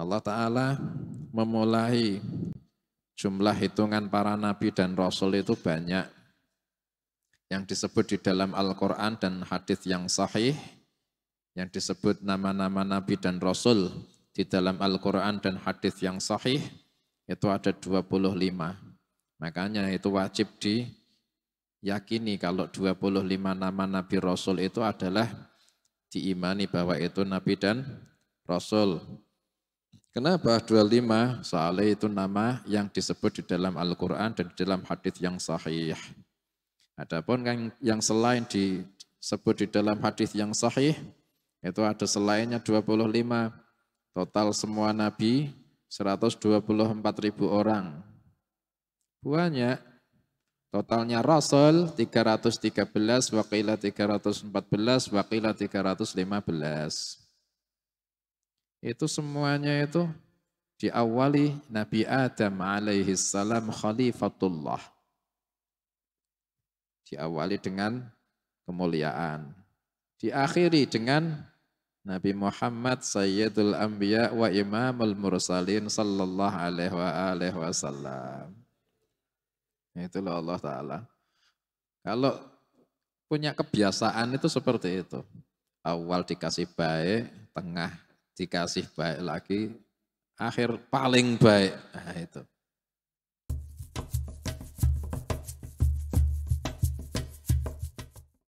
Allah Ta'ala memulai jumlah hitungan para nabi dan rasul itu banyak. Yang disebut di dalam Al-Quran dan hadis yang sahih, yang disebut nama-nama nabi dan rasul di dalam Al-Quran dan hadis yang sahih, itu ada 25. Makanya itu wajib di yakini kalau 25 nama nabi rasul itu adalah diimani bahwa itu nabi dan rasul. Kenapa 25? Soalnya itu nama yang disebut di dalam Al-Quran dan di dalam hadis yang sahih. Adapun yang, yang selain disebut di dalam hadis yang sahih, itu ada selainnya 25. Total semua nabi 124 ribu orang. Banyak. Totalnya Rasul 313, Wakilah 314, Wakilah 315. Itu semuanya itu diawali Nabi Adam alaihi salam khalifatullah. Diawali dengan kemuliaan. Diakhiri dengan Nabi Muhammad Sayyidul Anbiya wa Imamul Mursalin sallallahu alaihi wa alihi wasallam. Itulah Allah Ta'ala. Kalau punya kebiasaan itu seperti itu. Awal dikasih baik, tengah dikasih baik lagi, akhir paling baik. Nah, itu.